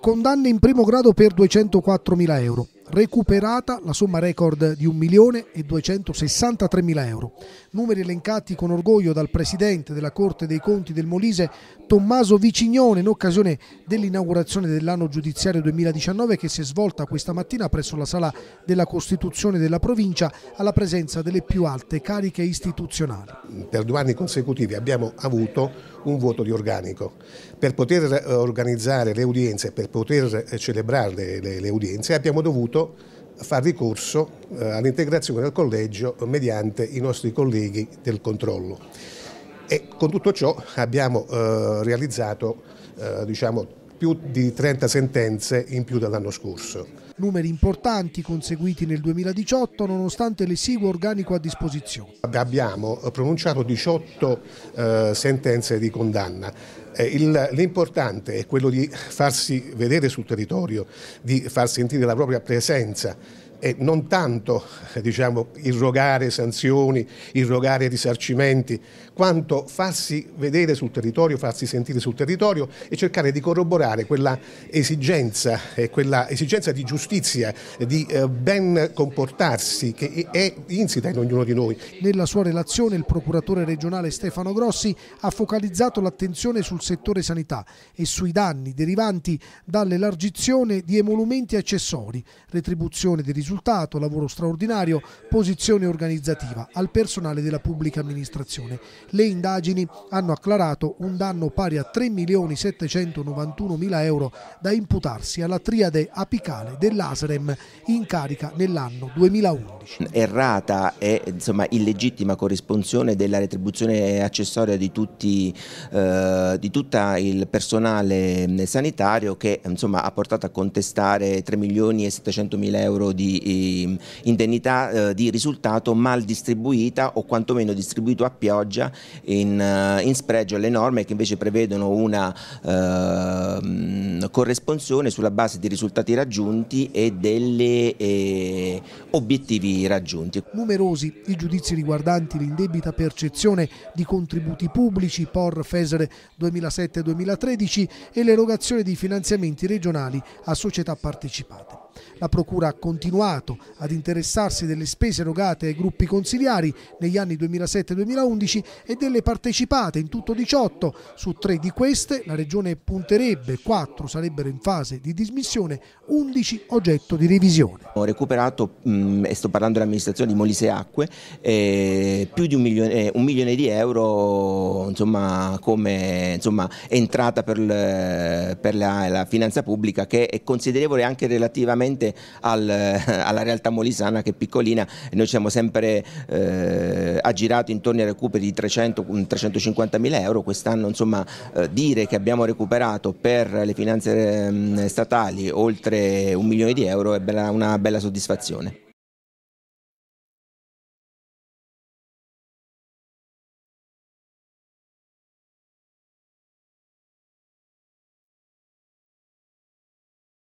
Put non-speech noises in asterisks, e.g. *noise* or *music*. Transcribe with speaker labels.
Speaker 1: condanne in primo grado per 204.000 euro, recuperata la somma record di 1.263.000 euro. Numeri elencati con orgoglio dal presidente della Corte dei Conti del Molise, Tommaso Vicignone, in occasione dell'inaugurazione dell'anno giudiziario 2019 che si è svolta questa mattina presso la Sala della Costituzione della provincia alla presenza delle più alte cariche istituzionali. Per
Speaker 2: due anni consecutivi abbiamo avuto un vuoto di organico. Per poter eh, organizzare le udienze, per poter eh, celebrare le, le, le udienze abbiamo dovuto dovuto far ricorso eh, all'integrazione del collegio mediante i nostri colleghi del controllo. E con tutto ciò abbiamo eh, realizzato eh, diciamo, più di 30 sentenze in più dall'anno scorso.
Speaker 1: Numeri importanti conseguiti nel 2018 nonostante l'esiguo organico a disposizione.
Speaker 2: Abbiamo pronunciato 18 eh, sentenze di condanna. Eh, l'importante è quello di farsi vedere sul territorio, di far sentire la propria presenza e non tanto diciamo, irrogare sanzioni, irrogare risarcimenti, quanto farsi vedere sul territorio, farsi sentire sul territorio e cercare di corroborare quella esigenza, quella esigenza di giustizia, di eh, ben
Speaker 1: comportarsi che è insita in ognuno di noi. Nella sua relazione il procuratore regionale Stefano Grossi ha focalizzato l'attenzione sul settore sanità e sui danni derivanti dall'elargizione di emolumenti accessori, retribuzione di risultati risultato, lavoro straordinario, posizione organizzativa al personale della pubblica amministrazione. Le indagini hanno acclarato un danno pari a 3.791.000 euro da imputarsi alla triade apicale dell'ASREM in carica nell'anno 2011.
Speaker 3: Errata e insomma, illegittima corrispondenza della retribuzione accessoria di, tutti, eh, di tutta il personale sanitario che insomma, ha portato a contestare 3 milioni e 700 mila euro di indennità eh, di risultato mal distribuita o quantomeno distribuito a pioggia in, eh, in spregio alle norme che invece prevedono una ehm, corresponsione sulla base di risultati raggiunti e degli eh, obiettivi raggiunti.
Speaker 1: Numerosi i giudizi riguardanti l'indebita percezione di contributi pubblici POR FESRE 2007-2013 e l'erogazione di finanziamenti regionali a società partecipate. La Procura ha continuato ad interessarsi delle spese erogate ai gruppi consigliari negli anni 2007-2011 e delle partecipate, in tutto 18. Su tre di queste la Regione punterebbe, quattro sarebbero in fase di dismissione, 11 oggetto di revisione.
Speaker 3: Ho recuperato, mh, mm, e sto parlando dell'amministrazione di Molise Acque, eh, più di un milione, eh, un milione di euro insomma, come insomma, entrata per, per la, la finanza pubblica che è considerevole anche relativamente veramente al, *laughs* alla realtà molisana che è piccolina e noi siamo sempre eh, aggirati intorno ai recuperi di 300-350 mila euro, quest'anno insomma eh, dire che abbiamo recuperato per le finanze eh, statali oltre un milione di euro è bella, una bella soddisfazione.